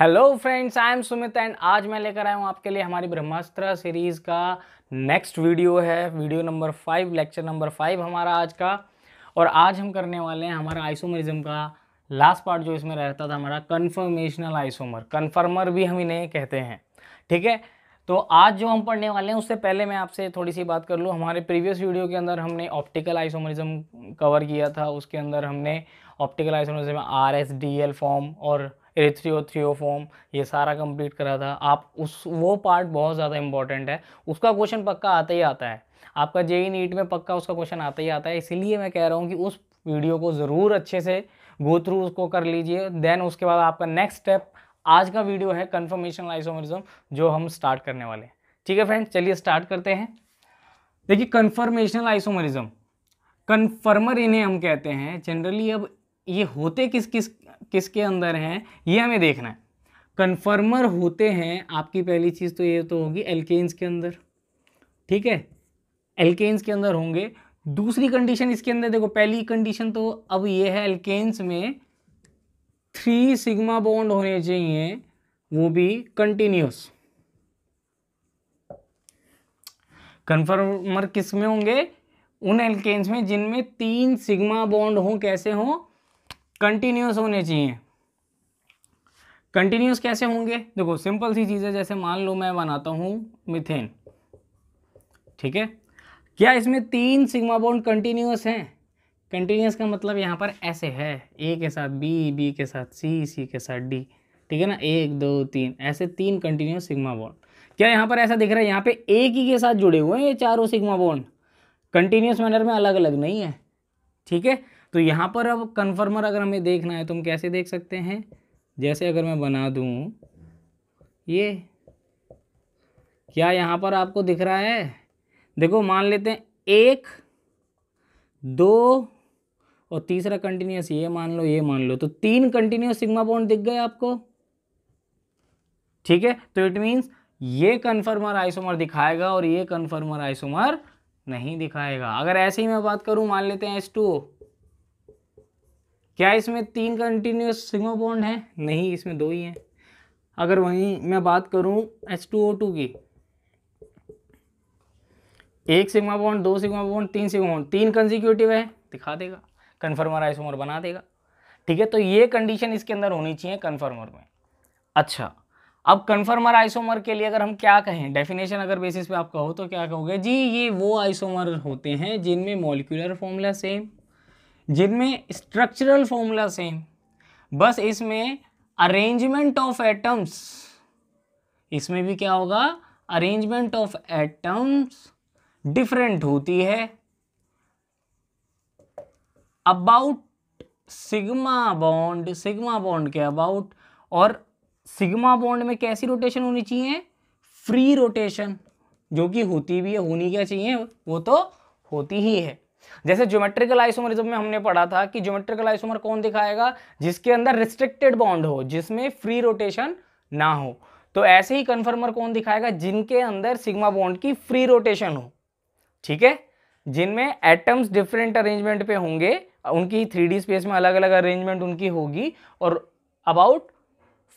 Hello friends I am Sumit and आज मैं लेकर आया हूँ आपके लिए हमारी ब्रह्मास्त्र सीरीज़ का नेक्स्ट वीडियो है video number five lecture number five हमारा आज का और आज हम करने वाले हैं हमारा आइसोमरिज्म का लास्ट पार्ट जो इसमें रहता था हमारा कन्फर्मेशनल आइसोमर कन्फर्मर भी हम इन्हें कहते हैं ठीक है तो आज जो हम पढ़ने वाले हैं उससे पहले मैं आपसे थोड़ी सी बात कर लूँ हमारे प्रीवियस वीडियो के अंदर हमने ऑप्टिकल आइसोमरिज्म कवर किया था उसके अंदर हमने ऑप्टिकल आइसोमरिज्म में R S D L form और थ्री थ्रियो फॉर्म ये सारा कंप्लीट करा था आप उस वो पार्ट बहुत ज़्यादा इंपॉर्टेंट है उसका क्वेश्चन पक्का आता ही आता है आपका जे ई नीट में पक्का उसका क्वेश्चन आता ही आता है इसीलिए मैं कह रहा हूँ कि उस वीडियो को ज़रूर अच्छे से गो थ्रू उसको कर लीजिए देन उसके बाद आपका नेक्स्ट स्टेप आज का वीडियो है कन्फर्मेशन आइसोमरिज्म जो हम स्टार्ट करने वाले हैं ठीक है फ्रेंड चलिए स्टार्ट करते हैं देखिए कन्फर्मेशनल आइसोमरिज्म कन्फर्मर इन्हें हम कहते हैं जनरली अब ये होते किस किस किसके अंदर हैं ये हमें देखना है कन्फर्मर होते हैं आपकी पहली चीज़ तो ये तो होगी एल्केन्स के अंदर ठीक है एल्केन्स के अंदर होंगे दूसरी कंडीशन इसके अंदर देखो पहली कंडीशन तो अब ये है एल्केन्स में थ्री सिग्मा बॉन्ड होने चाहिए वो भी कंटिन्यूस कंफर्मर किस में होंगे उन एल्केन्स में जिनमें तीन सिग्मा बॉन्ड हो कैसे हो कंटिन्यूस होने चाहिए कंटिन्यूस कैसे होंगे देखो सिंपल सी चीज़ है जैसे मान लो मैं बनाता हूं मिथेन ठीक है क्या इसमें तीन सिग्मा बॉन्ड कंटिन्यूस हैं कंटिन्यूस का मतलब यहाँ पर ऐसे है ए के साथ बी बी के साथ सी सी के साथ डी ठीक है ना एक दो तीन ऐसे तीन कंटिन्यूस सिग्मा बॉन्ड क्या यहाँ पर ऐसा दिख रहा है यहाँ पे एक ही के साथ जुड़े हुए हैं ये चारों सिग्मा बॉन्ड कंटिन्यूस मैनर में अलग अलग नहीं है ठीक है तो यहाँ पर अब कन्फर्मर अगर हमें देखना है तो हम कैसे देख सकते हैं जैसे अगर मैं बना दूँ ये क्या यहाँ पर आपको दिख रहा है देखो मान लेते हैं एक दो और तीसरा कंटिन्यूस ये मान लो ये मान लो तो तीन कंटिन्यूस सिग्मा बॉन्ड दिख गए आपको ठीक है तो इट मीन्स ये कन्फर्मर आइसोमर दिखाएगा और ये कन्फर्मर आइसोमर नहीं दिखाएगा अगर ऐसे ही मैं बात करूं मान लेते हैं एस टू क्या इसमें तीन कंटिन्यूस सिग्मा बॉन्ड है नहीं इसमें दो ही हैं अगर वहीं मैं बात करूं टू की एक सिग्मा बॉन्ड दो सिग्मा बॉन्ड तीन सिग्मा बॉन्ड तीन कंजिक्यूटिव है दिखा देगा कन्फर्मर आइसोमर बना देगा ठीक है तो ये कंडीशन इसके अंदर होनी चाहिए कन्फर्मर में अच्छा अब कन्फर्मर आइसोमर के लिए अगर हम क्या कहें डेफिनेशन अगर बेसिस पे आप कहो तो क्या कहोगे जी ये वो आइसोमर होते हैं जिनमें मोलिकुलर फॉर्मूला सेम जिनमें स्ट्रक्चरल फॉर्मूला सेम बस इसमें अरेंजमेंट ऑफ एटम्स इसमें भी क्या होगा अरेंजमेंट ऑफ एटम्स डिफरेंट होती है about sigma bond sigma bond के अबाउट और सिग्मा बॉन्ड में कैसी रोटेशन होनी चाहिए फ्री रोटेशन जो कि होती भी है होनी क्या चाहिए वो तो होती ही है जैसे ज्योमेट्रिकल आइसोमरिज्म में हमने पढ़ा था कि ज्योमेट्रिकल आइसोमर कौन दिखाएगा जिसके अंदर रिस्ट्रिक्टेड बॉन्ड हो जिसमें फ्री रोटेशन ना हो तो ऐसे ही कन्फर्मर कौन दिखाएगा जिनके अंदर सिग्मा बॉन्ड की फ्री रोटेशन हो ठीक है जिनमें एटम्स डिफरेंट अरेंजमेंट पे होंगे उनकी थ्री स्पेस में अलग अलग अरेंजमेंट उनकी होगी और अबाउट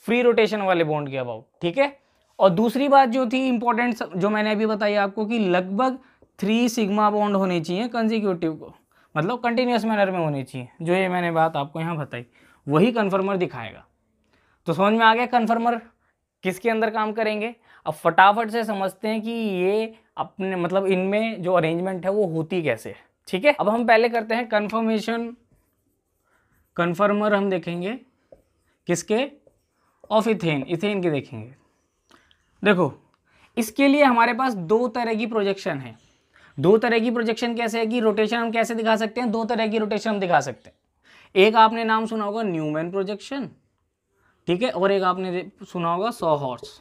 फ्री रोटेशन वाले बॉन्ड के अबाउट ठीक है और दूसरी बात जो थी इंपॉर्टेंट जो मैंने अभी बताई आपको कि लगभग थ्री सिग्मा बॉन्ड होने चाहिए कंजिक्यूटिव को मतलब कंटिन्यूस मैनर में होने चाहिए जो ये मैंने बात आपको यहाँ बताई वही कन्फर्मर दिखाएगा तो समझ में आ गया कन्फर्मर किसके अंदर काम करेंगे अब फटाफट से समझते हैं कि ये अपने मतलब इनमें जो अरेंजमेंट है वो होती कैसे है ठीक है अब हम पहले करते हैं कन्फर्मेशन कन्फर्मर हम देखेंगे किसके ऑफ इथेन इथेन के देखेंगे देखो इसके लिए हमारे पास दो तरह की प्रोजेक्शन है दो तरह की प्रोजेक्शन कैसे है कि रोटेशन हम कैसे दिखा सकते हैं दो तरह की रोटेशन हम दिखा सकते हैं एक आपने नाम सुना होगा न्यूमैन प्रोजेक्शन ठीक है और एक आपने सुना होगा सो हॉर्स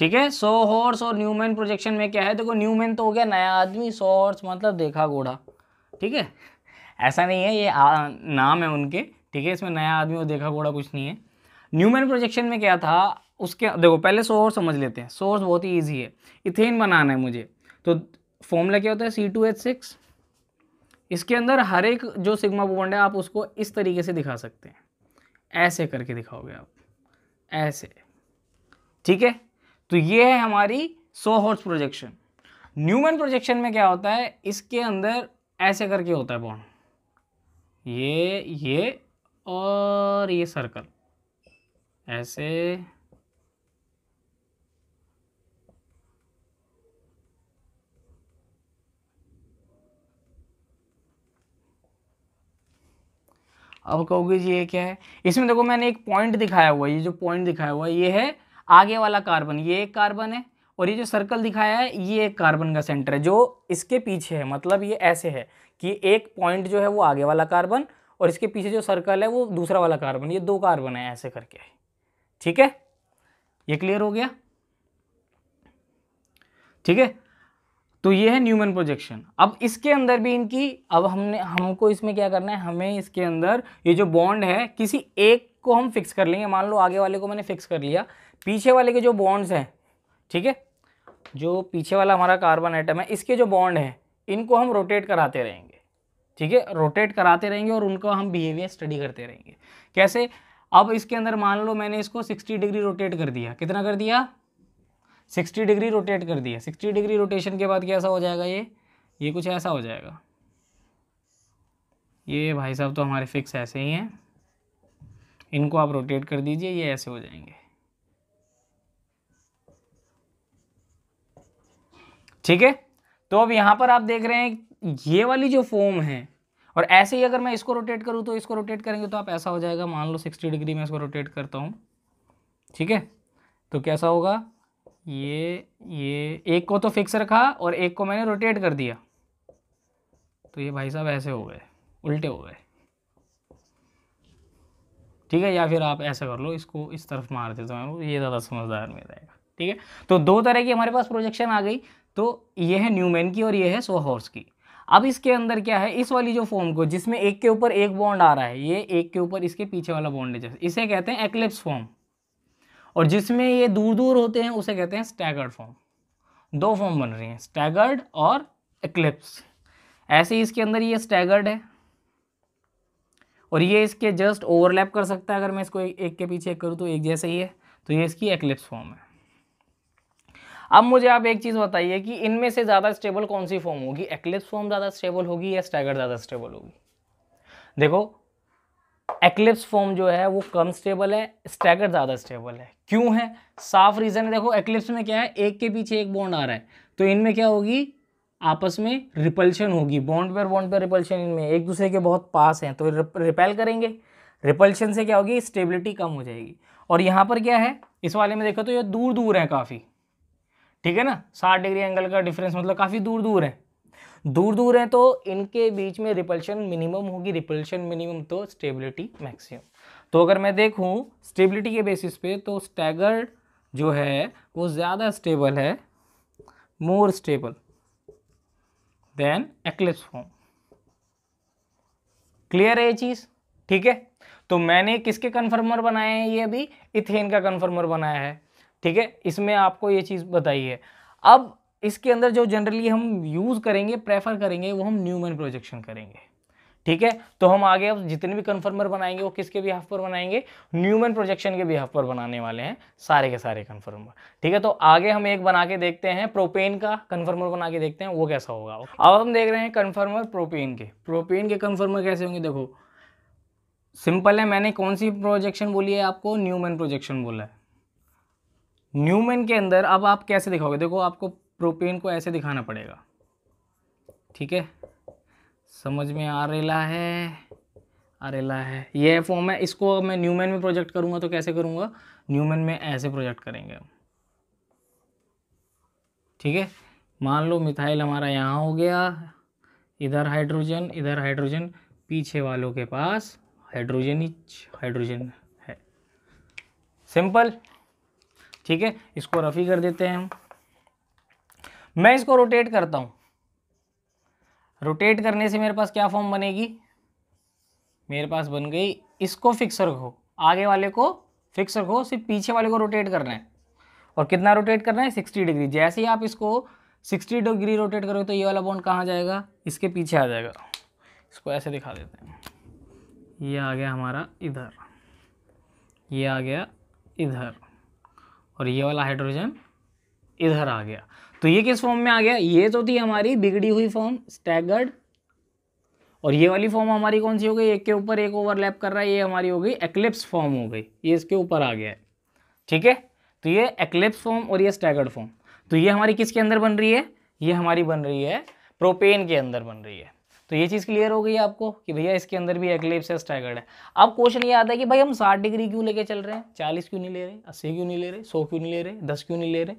ठीक है सो हॉर्स और न्यूमैन प्रोजेक्शन में क्या है देखो न्यूमैन तो हो गया नया आदमी सो हॉर्स मतलब देखा घोड़ा ठीक है ऐसा नहीं है ये आ, नाम है उनके ठीक है इसमें नया आदमी और देखा घोड़ा कुछ नहीं है न्यूमैन प्रोजेक्शन में क्या था उसके देखो पहले सो हॉर्स समझ लेते हैं सोर्स बहुत ही ईजी है इथेन बनाना है मुझे तो फॉर्मूला क्या होता है सी टू एच सिक्स इसके अंदर हर एक जो सिग्मा बॉन्ड है आप उसको इस तरीके से दिखा सकते हैं ऐसे करके दिखाओगे आप ऐसे ठीक है तो ये है हमारी sawhorse projection Newman projection में क्या होता है इसके अंदर ऐसे करके होता है बॉन्ड ये ये और ये सर्कल ऐसे अब कहोगे जी ये क्या है इसमें देखो मैंने एक पॉइंट दिखाया हुआ है ये जो पॉइंट दिखाया हुआ है ये है आगे वाला कार्बन ये एक कार्बन है और ये जो सर्कल दिखाया है ये एक कार्बन का सेंटर है जो इसके पीछे है मतलब ये ऐसे है कि एक पॉइंट जो है वो आगे वाला कार्बन और इसके पीछे जो सर्कल है वो दूसरा वाला कार्बन ये दो कार्बन है ऐसे करके ठीक है ये क्लियर हो गया ठीक है तो ये है न्यूमन प्रोजेक्शन अब इसके अंदर भी इनकी अब हमने हमको इसमें क्या करना है हमें इसके अंदर ये जो बॉन्ड है किसी एक को हम फिक्स कर लेंगे मान लो आगे वाले को मैंने फिक्स कर लिया पीछे वाले के जो बॉन्ड्स हैं ठीक है जो पीछे वाला हमारा कार्बन आइटम है इसके जो बॉन्ड हैं इनको हम रोटेट कराते रहेंगे ठीक है रोटेट कराते रहेंगे और उनका हम बिहेवियर स्टडी करते रहेंगे कैसे अब इसके अंदर मान लो मैंने इसको 60 डिग्री रोटेट कर दिया कितना कर दिया 60 डिग्री रोटेट कर दिया 60 डिग्री रोटेशन के बाद कैसा हो जाएगा ये ये कुछ ऐसा हो जाएगा ये भाई साहब तो हमारे फिक्स ऐसे ही हैं इनको आप रोटेट कर दीजिए ये ऐसे हो जाएंगे ठीक है तो अब यहाँ पर आप देख रहे हैं ये वाली जो फॉर्म है और ऐसे ही अगर मैं इसको रोटेट करूँ तो इसको रोटेट करेंगे तो आप ऐसा हो जाएगा मान लो सिक्सटी डिग्री में इसको रोटेट करता हूँ ठीक है तो कैसा होगा ये ये एक को तो फिक्स रखा और एक को मैंने रोटेट कर दिया तो ये भाई साहब ऐसे हो गए उल्टे हो गए ठीक है या फिर आप ऐसा कर लो इसको इस तरफ मार देते हो ये ज़्यादा समझदार में रहेगा ठीक है तो दो तरह की हमारे पास प्रोजेक्शन आ गई तो ये है न्यूमैन की और ये है सो हॉर्स की अब इसके अंदर क्या है इस वाली जो फॉर्म को जिसमें एक के ऊपर एक बॉन्ड आ रहा है ये एक के ऊपर इसके पीछे वाला बॉन्ड है जैसे इसे कहते हैं एक्लिप्स फॉर्म और जिसमें ये दूर दूर होते हैं उसे कहते हैं स्टैगर्ड फॉर्म दो फॉर्म बन रही हैं स्टैगर्ड और एक्लिप्स ऐसे ही इसके अंदर ये स्टैगर्ड है और ये इसके जस्ट ओवरलैप कर सकता है अगर मैं इसको एक के पीछे एक करूँ तो एक जैसे ही है तो ये इसकी एक्लिप्स फॉर्म है अब मुझे आप एक चीज़ बताइए कि इनमें से ज़्यादा स्टेबल कौन सी फॉर्म होगी एक्लिप्स फॉर्म ज़्यादा स्टेबल होगी या स्टैगर ज़्यादा स्टेबल होगी देखो एक्लिप्स फॉर्म जो है वो कम स्टेबल है स्टैगर ज़्यादा स्टेबल है क्यों है साफ रीज़न है देखो एक्लिप्स में क्या है एक के पीछे एक बॉन्ड आ रहा है तो इनमें क्या होगी आपस में रिपल्शन होगी बॉन्ड पर बॉन्ड पर रिपल्शन इनमें एक दूसरे के बहुत पास हैं तो रिपेल करेंगे रिपल्शन से क्या होगी स्टेबिलिटी कम हो जाएगी और यहाँ पर क्या है इस वाले में देखो तो ये दूर दूर है काफ़ी ठीक है ना साठ डिग्री एंगल का डिफरेंस मतलब काफ़ी दूर दूर है दूर दूर है तो इनके बीच में रिपल्शन मिनिमम होगी रिपल्शन मिनिमम तो स्टेबिलिटी मैक्सिमम तो अगर मैं देखूं स्टेबिलिटी के बेसिस पे तो स्टैगर्ड जो है वो ज़्यादा स्टेबल है more stable than eclipse form clear है ये चीज़ ठीक है तो मैंने किसके कन्फर्मर बनाए हैं ये अभी इथेन का कन्फर्मर बनाया है ठीक है इसमें आपको ये चीज़ बताई है अब इसके अंदर जो जनरली हम यूज़ करेंगे प्रेफर करेंगे वो हम न्यूमन प्रोजेक्शन करेंगे ठीक है तो हम आगे अब जितने भी कन्फर्मर बनाएंगे वो किसके हाफ पर बनाएंगे न्यूमन प्रोजेक्शन के हाफ पर बनाने वाले हैं सारे के सारे कन्फर्मर ठीक है तो आगे हम एक बना के देखते हैं प्रोपेन का कन्फर्मर बना के देखते हैं वो कैसा होगा अब हम देख रहे हैं कन्फर्मर प्रोपेन के प्रोपेन के कन्फर्मर कैसे होंगे देखो सिंपल है मैंने कौन सी प्रोजेक्शन बोली है आपको न्यूमन प्रोजेक्शन बोला है न्यूमैन के अंदर अब आप कैसे दिखाओगे देखो आपको प्रोपेन को ऐसे दिखाना पड़ेगा ठीक है समझ में आ रेला है आ रेला है ये फॉर्म है इसको मैं न्यूमैन में प्रोजेक्ट करूँगा तो कैसे करूँगा न्यूमैन में ऐसे प्रोजेक्ट करेंगे हम ठीक है मान लो मिथाइल हमारा यहाँ हो गया इधर हाइड्रोजन इधर हाइड्रोजन पीछे वालों के पास हाइड्रोजन ही हाइड्रोजन है सिंपल ठीक है इसको रफ़ी कर देते हैं हम मैं इसको रोटेट करता हूँ रोटेट करने से मेरे पास क्या फॉर्म बनेगी मेरे पास बन गई इसको फिक्स रखो आगे वाले को फिक्स रखो सिर्फ पीछे वाले को रोटेट करना है और कितना रोटेट करना है सिक्सटी डिग्री जैसे ही आप इसको सिक्सटी डिग्री रोटेट करोगे तो ये वाला बॉन्ड कहाँ जाएगा इसके पीछे आ जाएगा इसको ऐसे दिखा देते हैं ये आ गया हमारा इधर ये आ गया इधर और ये वाला हाइड्रोजन इधर आ गया तो ये किस फॉर्म में आ गया ये तो थी हमारी बिगड़ी हुई फॉर्म स्टैगर्ड और ये वाली फॉर्म हमारी कौन सी हो गई एक के ऊपर एक ओवरलैप कर रहा है ये हमारी हो गई एक्लिप्स फॉर्म हो गई ये इसके ऊपर आ गया है ठीक है तो ये एक्लिप्स फॉर्म और ये स्टैगर्ड फॉर्म तो ये हमारी किसके अंदर बन रही है ये हमारी बन रही है प्रोपेन के अंदर बन रही है तो ये चीज़ क्लियर हो गई आपको कि भैया इसके अंदर भी एक्लिप्स है स्टैगर्ड है अब क्वेश्चन ये आता है कि भाई हम साठ डिग्री क्यों लेके चल रहे हैं चालीस क्यों नहीं ले रहे अस्सी क्यों नहीं ले रहे सौ क्यों नहीं ले रहे दस क्यों नहीं ले रहे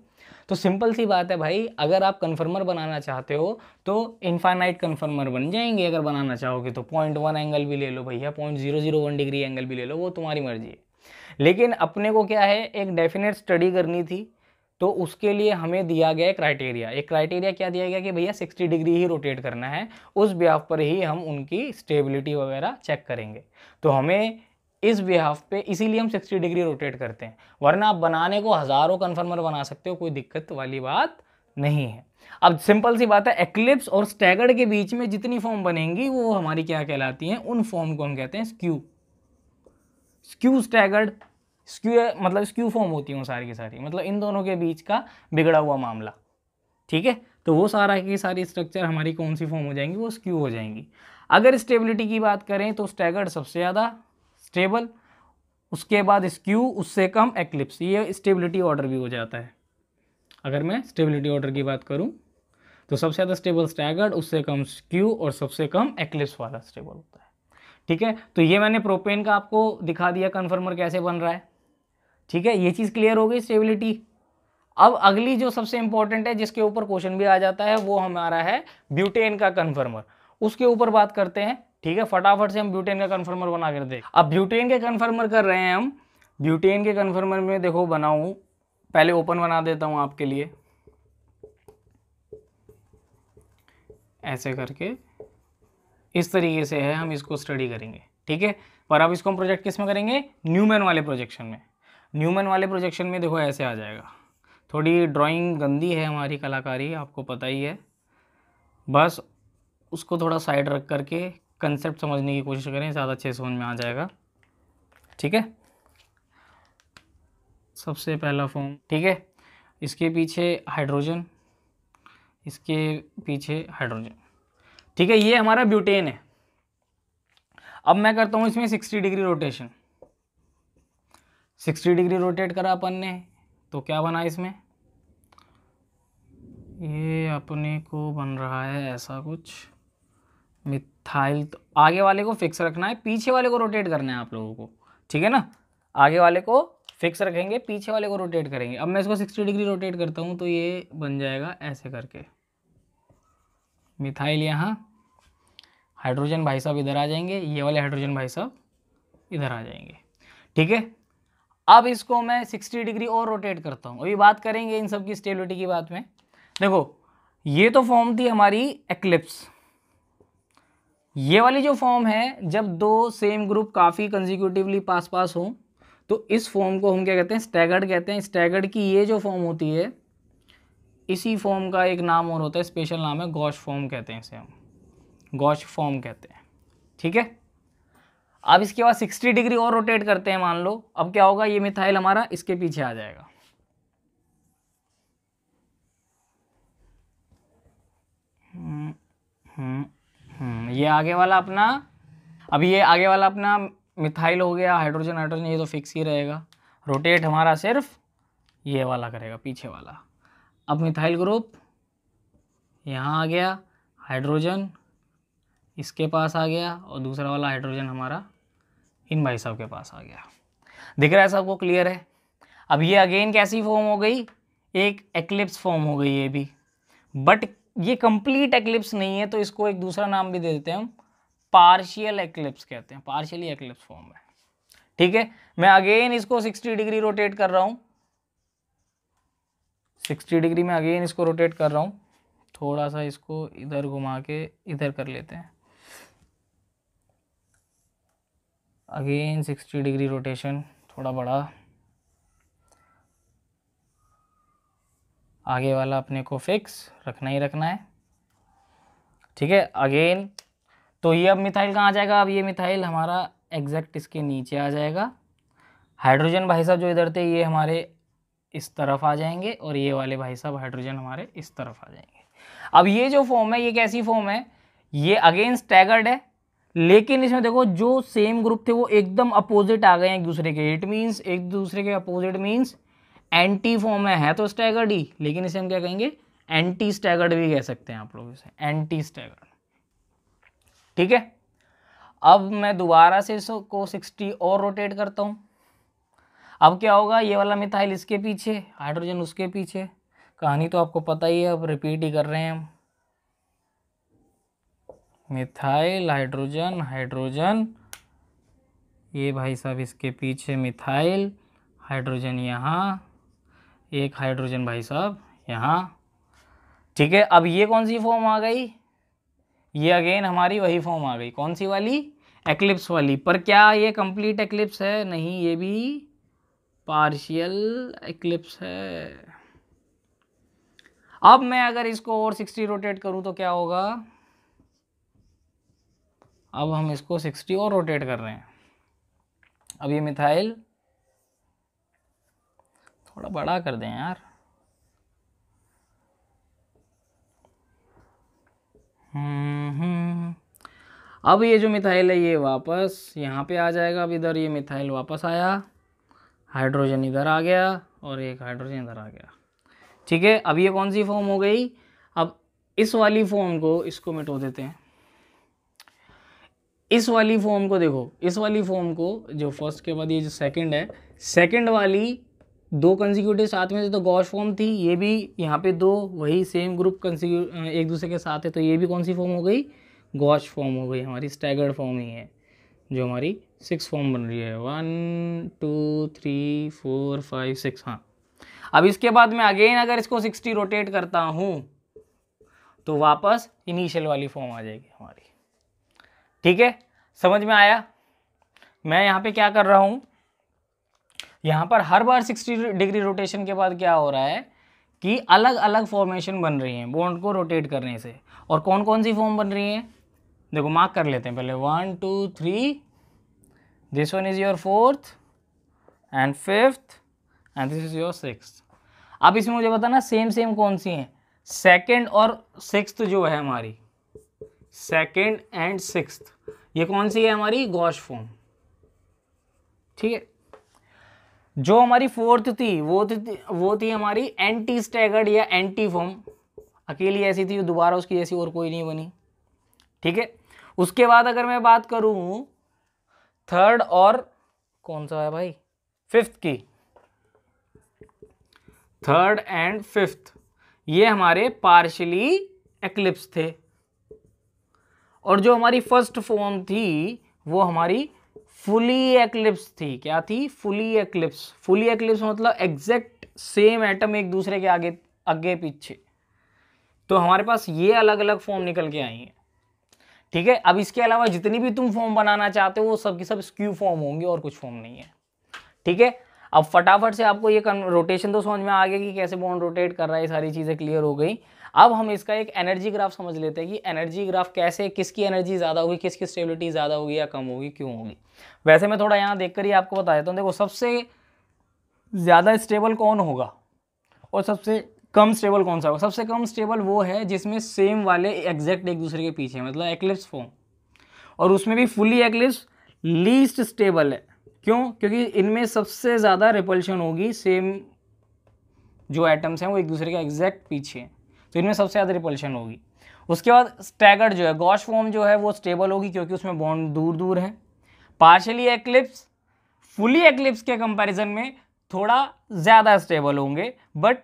तो सिंपल सी बात है भाई अगर आप कन्फर्मर बनाना चाहते हो तो इन्फाइनाइट कन्फर्मर बन जाएंगे अगर बनाना चाहोगे तो पॉइंट वन एंगल भी ले लो भैया point zero zero one degree angle भी ले लो वो तुम्हारी मर्जी है लेकिन अपने को क्या है एक डेफिनेट स्टडी करनी थी तो उसके लिए हमें दिया गया क्राइटेरिया एक क्राइटेरिया क्या दिया गया कि भैया 60 डिग्री ही रोटेट करना है उस बिहाफ पर ही हम उनकी स्टेबिलिटी वगैरह चेक करेंगे तो हमें इस बिहाफ पे इसीलिए हम 60 डिग्री रोटेट करते हैं वरना आप बनाने को हज़ारों कन्फर्मर बना सकते हो कोई दिक्कत वाली बात नहीं है अब सिंपल सी बात है एक्लिप्स और स्टैगर्ड के बीच में जितनी फॉर्म बनेंगी वो हमारी क्या कहलाती हैं उन फॉर्म को हम कहते हैं स्क्यू स्क्यू स्टैगर्ड स्क्यू मतलब स्क्यू फॉर्म होती हूँ सारी की सारी मतलब इन दोनों के बीच का बिगड़ा हुआ मामला ठीक है तो वो सारा की सारी स्ट्रक्चर हमारी कौन सी फॉर्म हो जाएंगी वो स्क्यू हो जाएंगी अगर स्टेबिलिटी की बात करें तो स्टैगर्ड सबसे ज़्यादा स्टेबल उसके बाद स्क्यू उससे कम एक्लिप्स ये स्टेबिलिटी ऑर्डर भी हो जाता है अगर मैं स्टेबिलिटी ऑर्डर की बात करूँ तो सबसे ज़्यादा स्टेबल स्टैगर्ड उससे कम स्क्यू और सबसे कम एक्लिप्स वाला स्टेबल होता है ठीक है तो ये मैंने प्रोपेन का आपको दिखा दिया कन्फर्मर कैसे बन रहा है ठीक है ये चीज़ क्लियर हो गई स्टेबिलिटी अब अगली जो सबसे इंपॉर्टेंट है जिसके ऊपर क्वेश्चन भी आ जाता है वो हमारा है ब्यूटेन का कन्फर्मर उसके ऊपर बात करते हैं ठीक है फटाफट से हम ब्यूटेन का कन्फर्मर बना कर दे अब ब्यूटेन के कन्फर्मर कर रहे हैं हम ब्यूटेन के कन्फर्मर में देखो बनाऊँ पहले ओपन बना देता हूँ आपके लिए ऐसे करके इस तरीके से है हम इसको स्टडी करेंगे ठीक है पर अब इसको हम प्रोजेक्ट किस में करेंगे न्यूमैन वाले प्रोजेक्शन में न्यूमन वाले प्रोजेक्शन में देखो ऐसे आ जाएगा थोड़ी ड्राइंग गंदी है हमारी कलाकारी आपको पता ही है बस उसको थोड़ा साइड रख करके कंसेप्ट समझने की कोशिश करें ज़्यादा अच्छे समझ में आ जाएगा ठीक है सबसे पहला फॉर्म ठीक है इसके पीछे हाइड्रोजन इसके पीछे हाइड्रोजन ठीक है ये हमारा ब्यूटेन है अब मैं करता हूँ इसमें sixty degree rotation sixty degree rotate करा अपन ने तो क्या बना इसमें ये अपने को बन रहा है ऐसा कुछ मिथाइल तो आगे वाले को फिक्स रखना है पीछे वाले को रोटेट करना है आप लोगों को ठीक है ना आगे वाले को फिक्स रखेंगे पीछे वाले को रोटेट करेंगे अब मैं इसको सिक्सटी डिग्री रोटेट करता हूँ तो ये बन जाएगा ऐसे करके मिथाइल यहाँ हाइड्रोजन भाई साहब इधर आ जाएंगे ये वाले हाइड्रोजन भाई साहब इधर आ जाएंगे ठीक है अब इसको मैं 60 डिग्री और रोटेट करता हूँ अभी बात करेंगे इन सब की स्टेबिलिटी की बात में देखो ये तो फॉर्म थी हमारी एक्लिप्स ये वाली जो फॉर्म है जब दो सेम ग्रुप काफ़ी कंजिक्यूटिवली पास पास हों तो इस फॉर्म को हम क्या कहते हैं स्टैगर्ड कहते हैं स्टैगर्ड की ये जो फॉर्म होती है इसी फॉर्म का एक नाम और होता है स्पेशल नाम है गौश फॉर्म कहते हैं इसे हम गौश फॉर्म कहते हैं ठीक है अब इसके बाद 60 डिग्री और रोटेट करते हैं मान लो अब क्या होगा ये मिथाइल हमारा इसके पीछे आ जाएगा हम्म, हम्म, हम्म, ये आगे वाला अपना अब ये आगे वाला अपना मिथाइल हो गया हाइड्रोजन हाइड्रोजन ये तो फिक्स ही रहेगा रोटेट हमारा सिर्फ ये वाला करेगा पीछे वाला अब मिथाइल ग्रुप यहाँ आ गया हाइड्रोजन इसके पास आ गया और दूसरा वाला हाइड्रोजन हमारा इन भाई साहब के पास आ गया दिख रहा है सबको क्लियर है अब ये अगेन कैसी फॉर्म हो गई एक एक्लिप्स फॉर्म हो गई ये भी बट ये कंप्लीट एक्लिप्स नहीं है तो इसको एक दूसरा नाम भी दे देते हैं हम पार्शियल एक्लिप्स कहते हैं पार्शियली एक्लिप्स फॉर्म है ठीक है मैं अगेन इसको 60 डिग्री रोटेट कर रहा हूँ 60 डिग्री में अगेन इसको रोटेट कर रहा हूँ थोड़ा सा इसको इधर घुमा के इधर कर लेते हैं अगेन सिक्सटी डिग्री रोटेशन थोड़ा बड़ा आगे वाला अपने को फिक्स रखना ही रखना है ठीक है अगेन तो ये अब मिथाइल कहाँ आ जाएगा अब ये मिथाइल हमारा एग्जैक्ट इसके नीचे आ जाएगा हाइड्रोजन भाई साहब जो इधर थे ये हमारे इस तरफ आ जाएंगे और ये वाले भाई साहब हाइड्रोजन हमारे इस तरफ आ जाएंगे अब ये जो फॉर्म है ये कैसी फॉर्म है ये अगेन स्टैगर्ड है लेकिन इसमें देखो जो सेम ग्रुप थे वो एकदम अपोजिट आ गए हैं एक दूसरे के इट मीन्स एक दूसरे के अपोजिट मीन्स एंटी फॉर्म में है तो स्टैगर्ड ही लेकिन इसे हम क्या कहेंगे एंटी स्टैगर्ड भी कह सकते हैं आप लोग इसे एंटी स्टैगर्ड ठीक है अब मैं दोबारा से इसको सिक्सटी और रोटेट करता हूँ अब क्या होगा ये वाला मिथाइल इसके पीछे हाइड्रोजन उसके पीछे कहानी तो आपको पता ही है अब रिपीट ही कर रहे हैं हम मिथाइल हाइड्रोजन हाइड्रोजन ये भाई साहब इसके पीछे मिथाइल हाइड्रोजन यहाँ एक हाइड्रोजन भाई साहब यहाँ ठीक है अब ये कौन सी फॉर्म आ गई ये अगेन हमारी वही फॉर्म आ गई कौन सी वाली एक्लिप्स वाली पर क्या ये कंप्लीट एक्लिप्स है नहीं ये भी पार्शियल एक्लिप्स है अब मैं अगर इसको और सिक्सटी रोटेट करूँ तो क्या होगा अब हम इसको सिक्सटी और रोटेट कर रहे हैं अब ये मिथाइल थोड़ा बड़ा कर दें यार अब ये जो मिथाइल है ये वापस यहाँ पे आ जाएगा अब इधर ये मिथाइल वापस आया हाइड्रोजन इधर आ गया और एक हाइड्रोजन इधर आ गया ठीक है अब ये कौन सी फॉर्म हो गई अब इस वाली फॉर्म को इसको मिटो देते हैं इस वाली फॉर्म को देखो इस वाली फॉर्म को जो फर्स्ट के बाद ये जो सेकंड है सेकंड वाली दो कंसिक्यूटिव साथ में थे तो गॉश फॉर्म थी ये भी यहाँ पे दो वही सेम ग्रुप कंसिक्यू एक दूसरे के साथ है तो ये भी कौन सी फॉर्म हो गई गॉश फॉर्म हो गई हमारी स्टैगर्ड फॉर्म ही है जो हमारी सिक्स फॉर्म बन रही है one two three four five six हाँ अब इसके बाद मैं अगेन अगर इसको सिक्सटी रोटेट करता हूँ तो वापस इनिशियल वाली फॉर्म आ जाएगी हमारी ठीक है समझ में आया मैं यहाँ पे क्या कर रहा हूँ यहाँ पर हर बार सिक्सटी डिग्री रोटेशन के बाद क्या हो रहा है कि अलग अलग फॉर्मेशन बन रही हैं बॉन्ड को रोटेट करने से और कौन कौन सी फॉर्म बन रही हैं देखो मार्क कर लेते हैं पहले one two three this one is your fourth and fifth and this is your six अब इसमें मुझे बताना सेम सेम कौन सी हैं सेकेंड और सिक्स जो है हमारी सेकेंड एंड सिक्स ये कौन सी है हमारी गॉश फॉर्म ठीक है जो हमारी फोर्थ थी वो थी वो थी हमारी एंटी स्टैगर्ड या एंटी फॉर्म अकेली ऐसी थी दोबारा उसकी जैसी और कोई नहीं बनी ठीक है उसके बाद अगर मैं बात करूं थर्ड और कौन सा है भाई फिफ्थ की थर्ड एंड फिफ्थ ये हमारे पार्शली एक्लिप्स थे और जो हमारी फर्स्ट फॉर्म थी वो हमारी फुली एक्लिप्स थी क्या थी फुली एक्लिप्स फुली एक्लिप्स मतलब एग्जैक्ट सेम एटम एक दूसरे के आगे आगे पीछे तो हमारे पास ये अलग अलग फॉर्म निकल के आई हैं ठीक है अब इसके अलावा जितनी भी तुम फॉर्म बनाना चाहते हो वो सब की सब स्क्यू फॉर्म होंगे और कुछ फॉर्म नहीं है ठीक है अब फटाफट से आपको ये रोटेशन तो समझ में आ गया कि कैसे बॉन्ड रोटेट कर रहा है सारी चीज़ें क्लियर हो गई अब हम इसका एक एनर्जी ग्राफ समझ लेते हैं कि एनर्जी ग्राफ कैसे किसकी एनर्जी ज़्यादा होगी किसकी स्टेबिलिटी ज़्यादा होगी या कम होगी क्यों होगी वैसे मैं थोड़ा यहाँ देख कर ही आपको बता देता हूँ देखो सबसे ज़्यादा स्टेबल कौन होगा और सबसे कम स्टेबल कौन सा होगा सबसे कम स्टेबल वो है जिसमें सेम वाले एग्जैक्ट एक दूसरे के पीछे मतलब एक्लिप्स फॉर्म और उसमें भी फुली एक्लिप्स लीस्ट स्टेबल है क्यों क्योंकि इनमें सबसे ज़्यादा रिपल्शन होगी सेम जो एटम्स हैं वो एक दूसरे के एग्जैक्ट पीछे हैं तो इनमें सबसे ज़्यादा रिपल्शन होगी उसके बाद स्टैगर्ड जो है गॉश फॉर्म जो है वो स्टेबल होगी क्योंकि उसमें बॉन्ड दूर दूर है पार्शली एक्लिप्स फुली एक्लिप्स के कंपैरिजन में थोड़ा ज़्यादा स्टेबल होंगे बट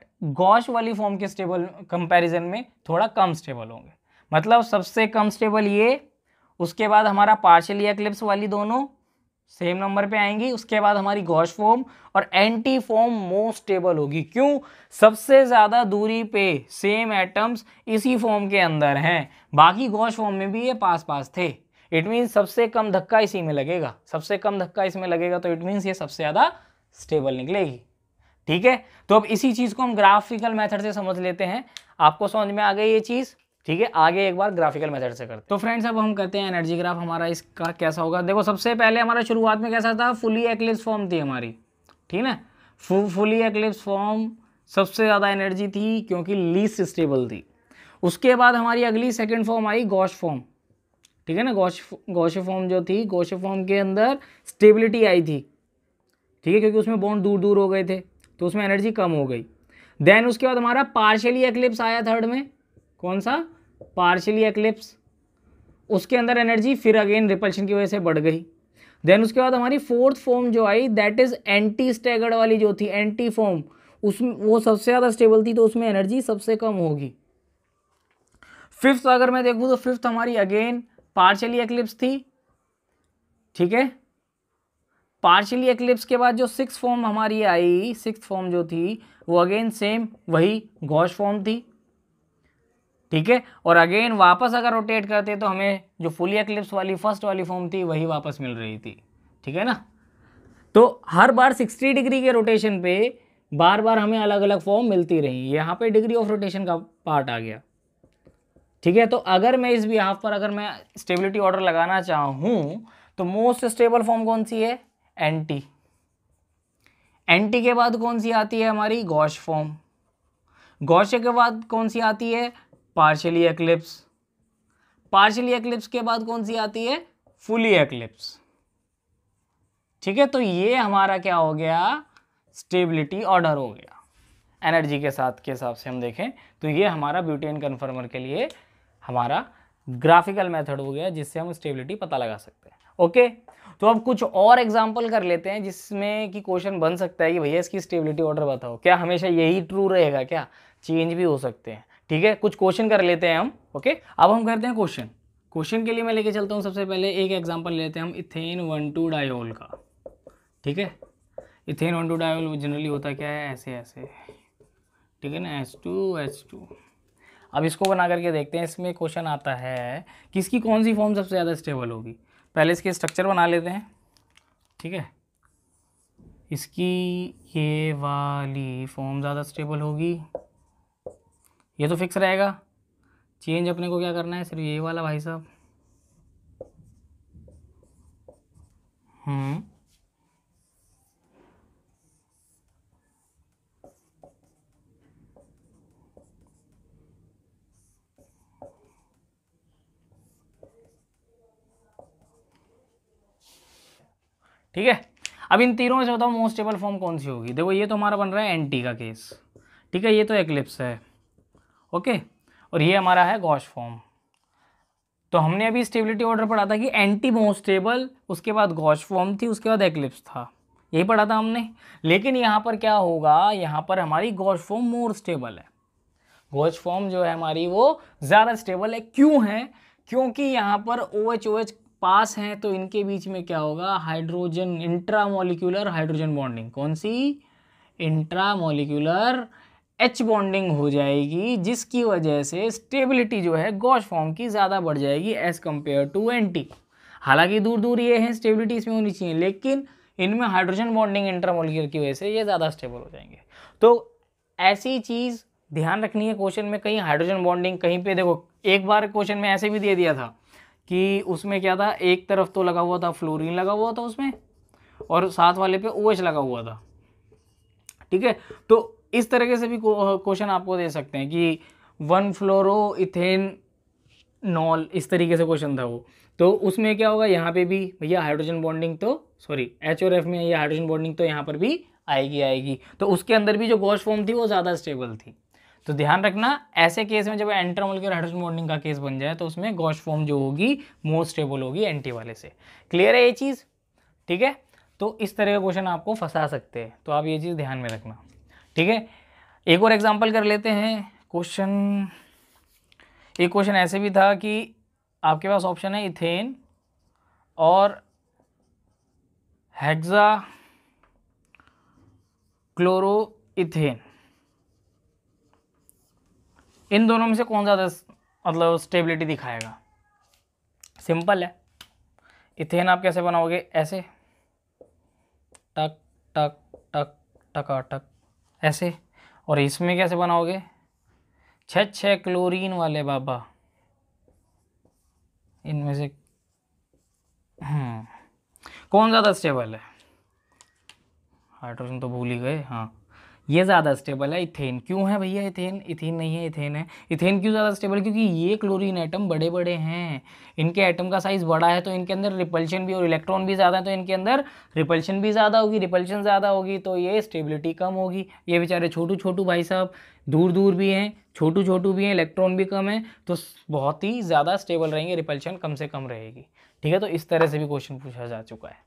गॉश वाली फॉर्म के स्टेबल कंपैरिजन में थोड़ा कम स्टेबल होंगे मतलब सबसे कम स्टेबल ये उसके बाद हमारा पार्शली एक्लिप्स वाली दोनों सेम नंबर पे आएंगी उसके बाद हमारी गॉश फॉर्म और एंटी फॉर्म मोस्ट स्टेबल होगी क्यों सबसे ज़्यादा दूरी पे सेम एटम्स इसी फॉर्म के अंदर हैं बाकी गॉश फॉर्म में भी ये पास पास थे इट मीन्स सबसे कम धक्का इसी में लगेगा सबसे कम धक्का इसमें लगेगा तो इट मीन्स ये सबसे ज़्यादा स्टेबल निकलेगी ठीक है तो अब इसी चीज़ को हम ग्राफिकल मेथड से समझ लेते हैं आपको समझ में आ गई ये चीज़ ठीक है आगे एक बार ग्राफिकल मेथड से करते तो फ्रेंड्स अब हम करते हैं एनर्जी ग्राफ हमारा इसका कैसा होगा देखो सबसे पहले हमारा शुरुआत में कैसा था फुली एक्लिप्स फॉर्म थी हमारी ठीक ना फुली एक्लिप्स फॉर्म सबसे ज़्यादा एनर्जी थी क्योंकि लीस्ट स्टेबल थी उसके बाद हमारी अगली सेकेंड फॉर्म आई गोश फॉर्म ठीक है ना गोश गोश फॉर्म जो थी गोश फॉर्म के अंदर स्टेबिलिटी आई थी ठीक है क्योंकि उसमें बॉन्ड दूर दूर हो गए थे तो उसमें एनर्जी कम हो गई देन उसके बाद हमारा पार्शियली एक्लिप्स आया थर्ड में कौन सा पार्शली एक्लिप्स उसके अंदर एनर्जी फिर अगेन रिपल्शन की वजह से बढ़ गई देन उसके बाद हमारी फोर्थ फॉर्म जो आई दैट इज़ एंटी स्टेगर्ड वाली जो थी एंटी फॉर्म उसमें वो सबसे ज़्यादा स्टेबल थी तो उसमें एनर्जी सबसे कम होगी फिफ्थ अगर मैं देखूँ तो फिफ्थ हमारी अगेन पार्शली एक्लिप्स थी ठीक है पार्शली एक्लिप्स के बाद जो सिक्स फॉर्म हमारी आई सिक्स फॉर्म जो थी वो अगेन सेम वही घोष फॉर्म थी ठीक है और अगेन वापस अगर रोटेट करते तो हमें जो फुली एक्लिप्स वाली फर्स्ट वाली फॉर्म थी वही वापस मिल रही थी ठीक है ना तो हर बार 60 डिग्री के रोटेशन पे बार बार हमें अलग अलग फॉर्म मिलती रही यहाँ पे डिग्री ऑफ रोटेशन का पार्ट आ गया ठीक है तो अगर मैं इस हाफ पर अगर मैं स्टेबिलिटी ऑर्डर लगाना चाहूँ तो मोस्ट स्टेबल फॉर्म कौन सी है एन टी एन टी के बाद कौन सी आती है हमारी गौश फॉर्म गौशे के बाद कौन सी आती है पार्शली एक्लिप्स पार्शली एक्लिप्स के बाद कौन सी आती है फुली एक्लिप्स ठीक है तो ये हमारा क्या हो गया स्टेबिलिटी ऑर्डर हो गया एनर्जी के साथ के हिसाब से हम देखें तो ये हमारा ब्यूटेन कन्फर्मर के लिए हमारा ग्राफिकल मेथड हो गया जिससे हम स्टेबिलिटी पता लगा सकते हैं ओके तो अब कुछ और एग्जाम्पल कर लेते हैं जिसमें कि क्वेश्चन बन सकता है कि भैया इसकी स्टेबिलिटी ऑर्डर बताओ क्या हमेशा यही ट्रू रहेगा क्या चेंज भी हो सकते हैं ठीक है कुछ क्वेश्चन कर लेते हैं हम ओके अब हम करते हैं क्वेश्चन क्वेश्चन के लिए मैं लेके चलता हूँ सबसे पहले एक एग्जाम्पल लेते हैं हम इथेन वन टू डायोल का ठीक है ethane one two diol generally होता क्या है ऐसे ऐसे ठीक है ना एस टू एच टू अब इसको बना करके देखते हैं इसमें क्वेश्चन आता है किसकी कौन सी फॉर्म सबसे ज़्यादा स्टेबल होगी पहले इसके स्ट्रक्चर बना लेते हैं ठीक है इसकी ये वाली फॉर्म ज़्यादा स्टेबल होगी ये तो फिक्स रहेगा चेंज अपने को क्या करना है सिर्फ ये वाला भाई साहब हम्म ठीक है अब इन तीनों में से बताओ मोस्ट फॉर्म कौन सी होगी देखो ये तो हमारा बन रहा है एंटी का केस ठीक है ये तो एक्लिप्स है ओके और ये हमारा है गॉश फॉर्म तो हमने अभी स्टेबिलिटी ऑर्डर पढ़ा था कि एंटी मोस्टेबल उसके बाद गॉश फॉर्म थी उसके बाद एक्लिप्स था यही पढ़ा था हमने लेकिन यहाँ पर क्या होगा यहाँ पर हमारी गॉश फॉर्म मोर स्टेबल है गॉश फॉर्म जो है हमारी वो ज़्यादा स्टेबल है क्यों है क्योंकि यहाँ पर ओ एच ओ एच पास हैं तो इनके बीच में क्या होगा हाइड्रोजन इंट्रामोलिकुलर हाइड्रोजन बॉन्डिंग कौन सी इंट्रामोलिकुलर एच बॉन्डिंग हो जाएगी जिसकी वजह से स्टेबिलिटी जो है गॉश फॉर्म की ज़्यादा बढ़ जाएगी as compare to anti हालांकि दूर दूर ये हैं स्टेबिलिटी इसमें होनी चाहिए लेकिन इनमें हाइड्रोजन बॉन्डिंग इंटरमोलिकुलर की वजह से ये ज़्यादा स्टेबल हो जाएंगे तो ऐसी चीज़ ध्यान रखनी है क्वेश्चन में कहीं हाइड्रोजन बॉन्डिंग कहीं पे देखो एक बार क्वेश्चन में ऐसे भी दे दिया था कि उसमें क्या था एक तरफ तो लगा हुआ था फ्लोरीन लगा हुआ था उसमें और साथ वाले पे ओ OH लगा हुआ था ठीक है तो इस तरीके से भी क्वेश्चन आपको दे सकते हैं कि वन फ्लोरो इथेन नॉल इस तरीके से क्वेश्चन था वो तो उसमें क्या होगा यहाँ पे भी भैया हाइड्रोजन बॉन्डिंग तो सॉरी एच और एफ में ये हाइड्रोजन बॉन्डिंग तो यहाँ पर भी आएगी आएगी तो उसके अंदर भी जो गोश फॉर्म थी वो ज़्यादा स्टेबल थी तो ध्यान रखना ऐसे केस में जब एंट्रामोल के हाइड्रोजन बॉन्डिंग का केस बन जाए तो उसमें गोश फॉर्म जो होगी मोस्ट स्टेबल होगी एंटी वाले से क्लियर है ये चीज़ ठीक है तो इस तरह का क्वेश्चन आपको फंसा सकते हैं तो आप ये चीज़ ध्यान में रखना ठीक है एक और एग्जांपल कर लेते हैं क्वेश्चन एक क्वेश्चन ऐसे भी था कि आपके पास ऑप्शन है इथेन और हेक्सा क्लोरोइथेन इन दोनों में से कौन ज़्यादा मतलब स्टेबिलिटी दिखाएगा सिंपल है इथेन आप कैसे बनाओगे ऐसे टक टक टक टका टक ऐसे और इसमें कैसे बनाओगे छः छः क्लोरीन वाले बाबा इनमें से हम्म। कौन ज़्यादा स्टेबल है हाइड्रोजन तो भूल ही गए हाँ ये ज़्यादा स्टेबल है इथेन क्यों है भैया इथेन इथेन नहीं है इथेन है इथेन क्यों ज़्यादा स्टेबल क्योंकि ये क्लोरीन एटम बड़े बड़े हैं इनके एटम का साइज़ बड़ा है तो इनके अंदर रिपल्शन भी और इलेक्ट्रॉन भी ज़्यादा है तो इनके अंदर रिपल्शन भी ज़्यादा होगी रिपल्शन ज़्यादा होगी तो ये स्टेबिलिटी कम होगी ये बेचारे छोटू छोटू भाई साहब दूर दूर भी हैं छोटू छोटू भी हैं इलेक्ट्रॉन भी कम है तो बहुत ही ज़्यादा स्टेबल रहेंगे रिपल्शन कम से कम रहेगी ठीक है तो इस तरह से भी क्वेश्चन पूछा जा चुका है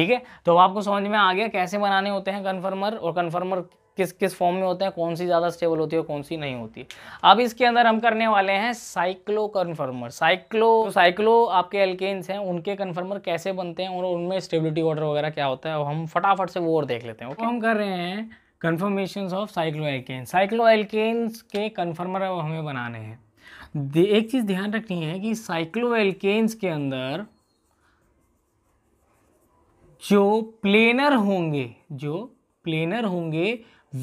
ठीक है तो आपको समझ में आ गया कैसे बनाने होते हैं कन्फर्मर और कन्फर्मर किस किस फॉर्म में होते हैं कौन सी ज़्यादा स्टेबल होती है कौन सी नहीं होती अब इसके अंदर हम करने वाले हैं साइक्लो कन्फर्मर साइक्लो साइक्लो आपके एल्केन्स हैं उनके कन्फर्मर कैसे बनते हैं और उनमें स्टेबिलिटी ऑर्डर वगैरह क्या होता है हम फटाफट से वो और देख लेते हैं ओके? तो हम कर रहे हैं conformation of cycloalkane cycloalkanes के कन्फर्मर हमें बनाने हैं एक चीज़ ध्यान रखनी है कि साइक्लो एल्केन्स के अंदर जो प्लेनर होंगे जो प्लेनर होंगे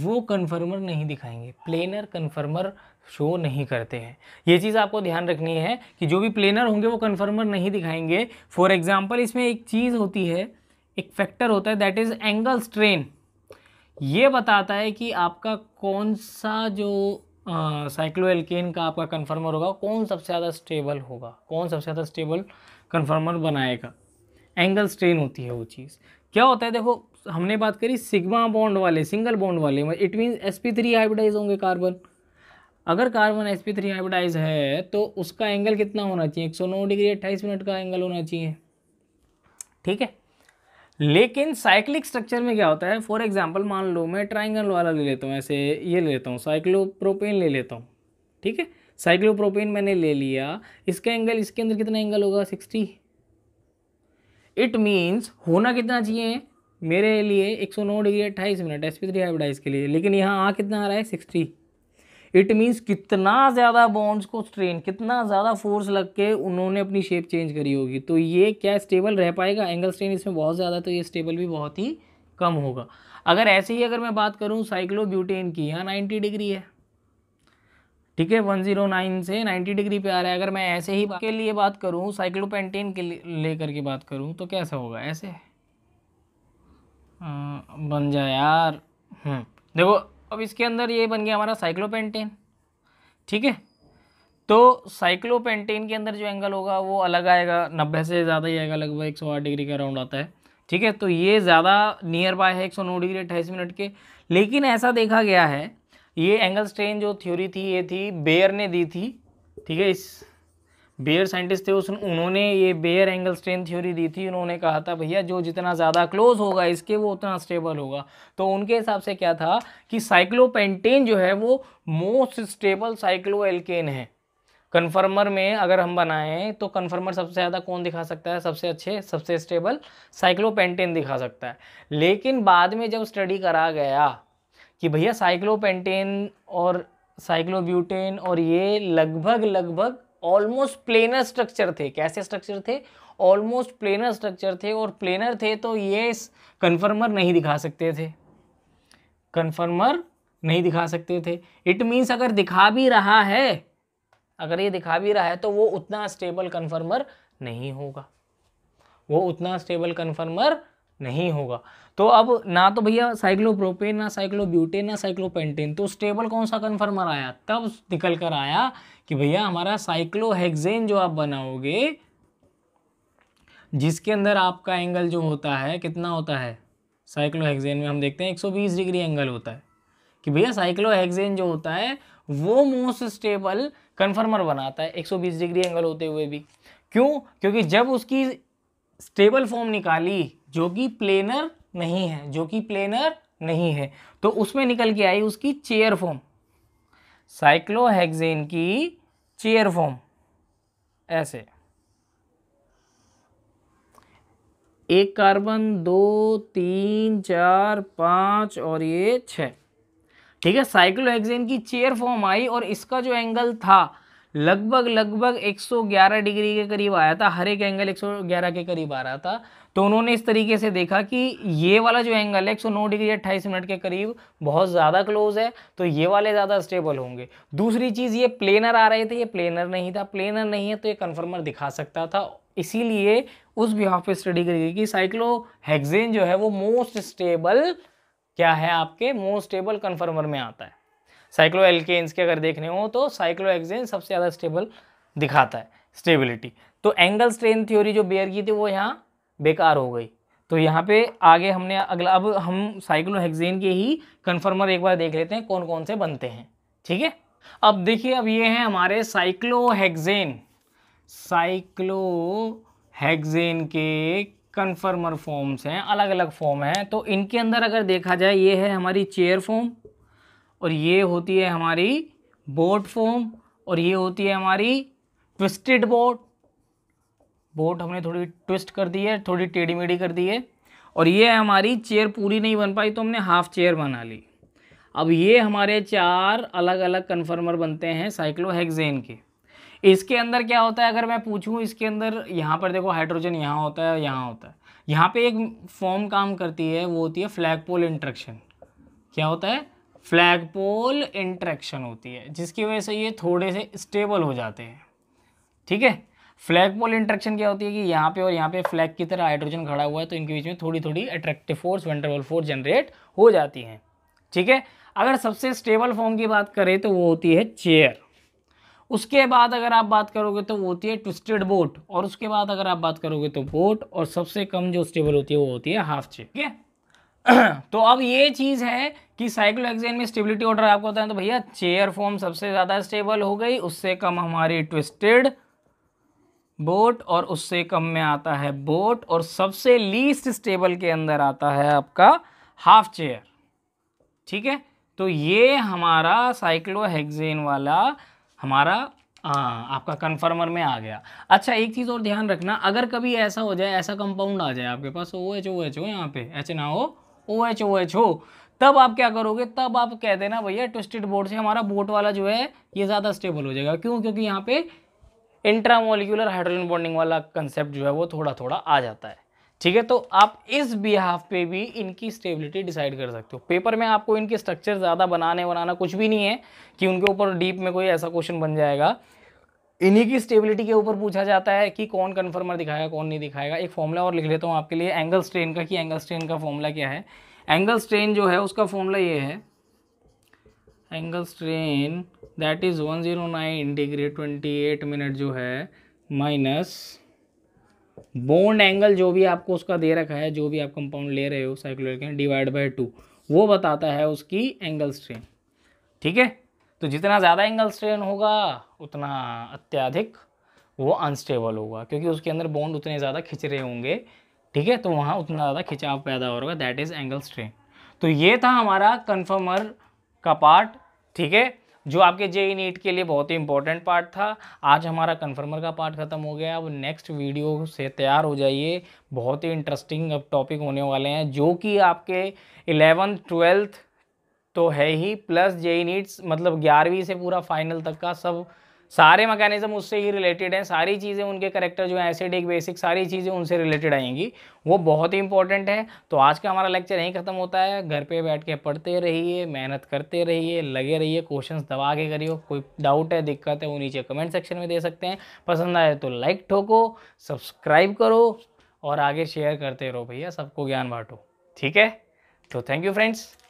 वो कन्फर्मर नहीं दिखाएंगे प्लेनर कन्फर्मर शो नहीं करते हैं ये चीज़ आपको ध्यान रखनी है कि जो भी प्लेनर होंगे वो कन्फर्मर नहीं दिखाएंगे फॉर एग्जाम्पल इसमें एक चीज़ होती है एक फैक्टर होता है दैट इज़ एंगल स्ट्रेन ये बताता है कि आपका कौन सा जो साइक्लोएल्केन का आपका कन्फर्मर होगा कौन सबसे ज़्यादा स्टेबल होगा कौन सबसे ज़्यादा स्टेबल कन्फर्मर बनाएगा एंगल स्ट्रेन होती है वो चीज़ क्या होता है देखो हमने बात करी सिग्मा बॉन्ड वाले सिंगल बॉन्ड वाले it means S P three hybridize होंगे कार्बन अगर carbon S P three hybridize है तो उसका एंगल कितना होना चाहिए एक सौ नौ डिग्री अट्ठाईस मिनट का एंगल होना चाहिए ठीक है लेकिन साइक्लिक स्ट्रक्चर में क्या होता है फॉर एग्जाम्पल मान लो मैं ट्राइंगल वाला ले लेता हूँ ऐसे ये ले लेता हूँ साइक्लोप्रोपेन ले लेता हूँ ठीक है साइक्लोप्रोपेन मैंने ले लिया इसका एंगल इसके अंदर कितना एंगल होगा सिक्सटी इट मीन्स होना कितना चाहिए मेरे लिए एक सौ नौ डिग्री अट्ठाईस minute S P three hybridize के लिए लेकिन यहाँ आ कितना आ रहा है सिक्सटी इट मीन्स कितना ज़्यादा बॉन्ड्स को स्ट्रेन कितना ज़्यादा फोर्स लग के उन्होंने अपनी शेप चेंज करी होगी तो ये क्या स्टेबल रह पाएगा एंगल स्ट्रेन इसमें बहुत ज़्यादा तो ये स्टेबल भी बहुत ही कम होगा अगर ऐसे ही अगर मैं बात करूँ साइक्लोब्यूटेन की यहाँ नाइन्टी डिग्री है ठीक है 109 से 90 डिग्री पे आ रहा है अगर मैं ऐसे ही के लिए बात करूँ साइक्लोपेंटेन के लेकर के बात करूँ तो कैसा होगा ऐसे आ, हाँ, बन जाए यार हम्म, देखो अब इसके अंदर ये बन गया हमारा साइक्लोपेंटेन ठीक है तो साइक्लोपेंटेन के अंदर जो एंगल होगा वो अलग आएगा नब्बे से ज़्यादा ही आएगा लगभग एक सौ आठ डिग्री का अराउंड आता है ठीक है तो ये ज़्यादा नियर बाय है एक सौ नौ डिग्री अट्ठाईस मिनट के लेकिन ऐसा देखा गया है ये एंगल स्ट्रेन जो थ्योरी थी ये थी बेयर ने दी थी ठीक है इस बेयर साइंटिस्ट थे उस उन्होंने ये बेयर एंगल स्ट्रेन थ्योरी दी थी उन्होंने कहा था भैया जो जितना ज़्यादा क्लोज होगा इसके वो उतना स्टेबल होगा तो उनके हिसाब से क्या था कि साइक्लोपेंटेन जो है वो मोस्ट स्टेबल साइक्लो एल्केन है कन्फर्मर में अगर हम बनाएं तो कन्फर्मर सबसे ज़्यादा कौन दिखा सकता है सबसे अच्छे सबसे स्टेबल साइक्लोपेंटेन दिखा सकता है लेकिन बाद में जब स्टडी करा गया कि भैया साइक्लोपेंटेन और साइक्लोब्यूटेन और ये लगभग लगभग ऑलमोस्ट प्लेनर स्ट्रक्चर थे कैसे स्ट्रक्चर थे ऑलमोस्ट प्लेनर स्ट्रक्चर थे और प्लेनर थे तो ये कन्फर्मर नहीं दिखा सकते थे कन्फर्मर नहीं दिखा सकते थे इट मीन्स अगर दिखा भी रहा है अगर ये दिखा भी रहा है तो वो उतना स्टेबल कन्फर्मर नहीं होगा वो उतना स्टेबल कन्फर्मर नहीं होगा तो अब ना तो भैया साइक्लोप्रोपेन ना साइक्लोब्यूटेन ना साइक्लोपेंटेन तो स्टेबल कौन सा कन्फर्मर आया तब निकल कर आया कि भैया हमारा साइक्लोहेक्जेन जो आप बनाओगे जिसके अंदर आपका एंगल जो होता है कितना होता है साइक्लोहेक्जेन में हम देखते हैं 120 डिग्री एंगल होता है कि भैया साइक्लोहेक्जेन जो होता है वो मोस्ट स्टेबल कन्फर्मर बनाता है 120 डिग्री एंगल होते हुए भी क्यों क्योंकि जब उसकी स्टेबल फॉर्म निकाली जो कि प्लेनर नहीं है जो कि प्लेनर नहीं है तो उसमें निकल के आई उसकी चेयर फॉर्म साइक्लोहेक्सेन की चेयर फॉर्म ऐसे एक कार्बन दो तीन चार पाँच और ये छह ठीक है साइक्लोहेक्सेन की चेयर फॉर्म आई और इसका जो एंगल था लगभग लगभग 111 डिग्री के करीब आया था हर एक एंगल 111 के करीब आ रहा था तो उन्होंने इस तरीके से देखा कि ये वाला जो एंगल है 109 डिग्री अट्ठाईस मिनट के करीब बहुत ज़्यादा क्लोज है तो ये वाले ज़्यादा स्टेबल होंगे दूसरी चीज़ ये प्लेनर आ रहे थे ये प्लेनर नहीं था प्लेनर नहीं है तो ये कन्फर्मर दिखा सकता था इसीलिए उस भी पे स्टडी करी कि साइक्लो हैगजेन जो है वो मोस्ट स्टेबल क्या है आपके मोस्ट स्टेबल कन्फर्मर में आता है साइक्लो एल्केन्स के अगर देखने हो तो एक्जेन सबसे ज़्यादा स्टेबल दिखाता है स्टेबिलिटी तो एंगल स्ट्रेन थ्योरी जो बेयर की थी वो यहाँ बेकार हो गई तो यहाँ पे आगे हमने अगला अब हम साइक्लो हेक्जेन के ही कन्फर्मर एक बार देख लेते हैं कौन कौन से बनते हैं ठीक है अब देखिए अब ये हैं हमारे साइक्लो हेक्जेन के कन्फर्मर फॉर्म्स हैं अलग अलग फॉर्म हैं तो इनके अंदर अगर देखा जाए ये है हमारी चेयर फॉर्म और ये होती है हमारी बोट फोम और ये होती है हमारी ट्विस्टेड बोट बोट हमने थोड़ी ट्विस्ट कर दी है थोड़ी टेढ़ी मेढ़ी कर दी है और ये हमारी चेयर पूरी नहीं बन पाई तो हमने हाफ चेयर बना ली अब ये हमारे चार अलग अलग कन्फर्मर बनते हैं साइक्लोहेक्सेन के इसके अंदर क्या होता है अगर मैं पूछूं इसके अंदर यहाँ पर देखो हाइड्रोजन यहाँ होता है यहाँ होता है यहाँ पे एक फॉर्म काम करती है वो होती है फ्लैग पोल इंट्रक्शन क्या होता है फ्लैग पोल इंट्रैक्शन होती है जिसकी वजह से ये थोड़े से स्टेबल हो जाते हैं ठीक है फ्लैग पोल इंट्रैक्शन क्या होती है कि यहाँ पे और यहाँ पे फ्लैग की तरह हाइड्रोजन खड़ा हुआ है तो इनके बीच में थोड़ी थोड़ी attractive force van der Waals force generate हो जाती हैं ठीक है अगर सबसे स्टेबल फॉर्म की बात करें तो वो होती है चेयर उसके बाद अगर आप बात करोगे तो वो होती है ट्विस्टेड बोट और उसके बाद अगर आप बात करोगे तो बोट और सबसे कम जो स्टेबल होती है वो होती है हाफ चेयर ठीक है तो अब ये चीज़ है कि साइक्लोहेक्सेन में स्टेबिलिटी ऑर्डर आपको होता है तो भैया चेयर फॉर्म सबसे ज़्यादा स्टेबल हो गई उससे कम हमारी ट्विस्टेड बोट और उससे कम में आता है बोट और सबसे लीस्ट स्टेबल के अंदर आता है आपका हाफ चेयर ठीक है तो ये हमारा साइक्लोहेक्सेन वाला हमारा आ, आपका कन्फर्मर में आ गया अच्छा एक चीज़ और ध्यान रखना अगर कभी ऐसा हो जाए ऐसा कंपाउंड आ जाए आपके पास ओ एच ओ एच हो यहाँ पे एच ना हो ओ एच ओ एच हो तब आप क्या करोगे तब आप कह देना भैया ट्विस्टेड बोर्ड से हमारा बोट वाला जो है ये ज़्यादा स्टेबल हो जाएगा क्यों क्योंकि यहाँ पे इंट्रामोलिकुलर हाइड्रोजन बॉन्डिंग वाला कंसेप्ट जो है वो थोड़ा थोड़ा आ जाता है ठीक है तो आप इस बिहाफ पे भी इनकी स्टेबिलिटी डिसाइड कर सकते हो पेपर में आपको इनके स्ट्रक्चर ज़्यादा बनाने बनाना कुछ भी नहीं है कि उनके ऊपर डीप में कोई ऐसा क्वेश्चन बन जाएगा इन्हीं की स्टेबिलिटी के ऊपर पूछा जाता है कि कौन कन्फर्मर दिखाएगा कौन नहीं दिखाएगा एक फॉर्मूला और लिख लेता हूँ आपके लिए एंगल स्ट्रेन का कि एंगल स्ट्रेन का फॉर्मूला क्या है एंगल स्ट्रेन जो है उसका फॉर्मूला ये है angle strain that is one zero nine degree twenty eight minute जो है माइनस बोन्ड एंगल जो भी आपको उसका दे रखा है जो भी आप कंपाउंड ले रहे हो साइक्लोलिक डिवाइड बाय टू वो बताता है उसकी एंगल स्ट्रेन ठीक है तो जितना ज़्यादा एंगल स्ट्रेन होगा उतना अत्याधिक वो अनस्टेबल होगा क्योंकि उसके अंदर बॉन्ड उतने ज़्यादा खिंच रहे होंगे ठीक है तो वहाँ उतना ज़्यादा खिंचाव पैदा होगा दैट इज़ एंगल स्ट्रेन तो ये था हमारा कन्फर्मर का पार्ट ठीक है जो आपके जे नीट e e के लिए बहुत ही इंपॉर्टेंट पार्ट था आज हमारा कन्फर्मर का पार्ट खत्म हो गया अब नेक्स्ट वीडियो से तैयार हो जाइए बहुत ही इंटरेस्टिंग अब टॉपिक होने वाले हैं जो कि आपके इलेवेंथ ट्वेल्थ तो है ही प्लस जेई नीट्स मतलब ग्यारहवीं से पूरा फाइनल तक का सब सारे मैकेनिज्म उससे ही रिलेटेड हैं सारी चीज़ें उनके करेक्टर जो हैं एसिडिक बेसिक सारी चीज़ें उनसे रिलेटेड आएंगी वो बहुत ही इंपॉर्टेंट है तो आज का हमारा लेक्चर यहीं ख़त्म होता है घर पे बैठ के पढ़ते रहिए मेहनत करते रहिए लगे रहिए क्वेश्चंस दबा के करियो कोई डाउट है दिक्कत है वो नीचे कमेंट सेक्शन में दे सकते हैं पसंद आए तो लाइक ठोको सब्सक्राइब करो और आगे शेयर करते रहो भैया सबको ज्ञान बांटो ठीक है तो थैंक यू फ्रेंड्स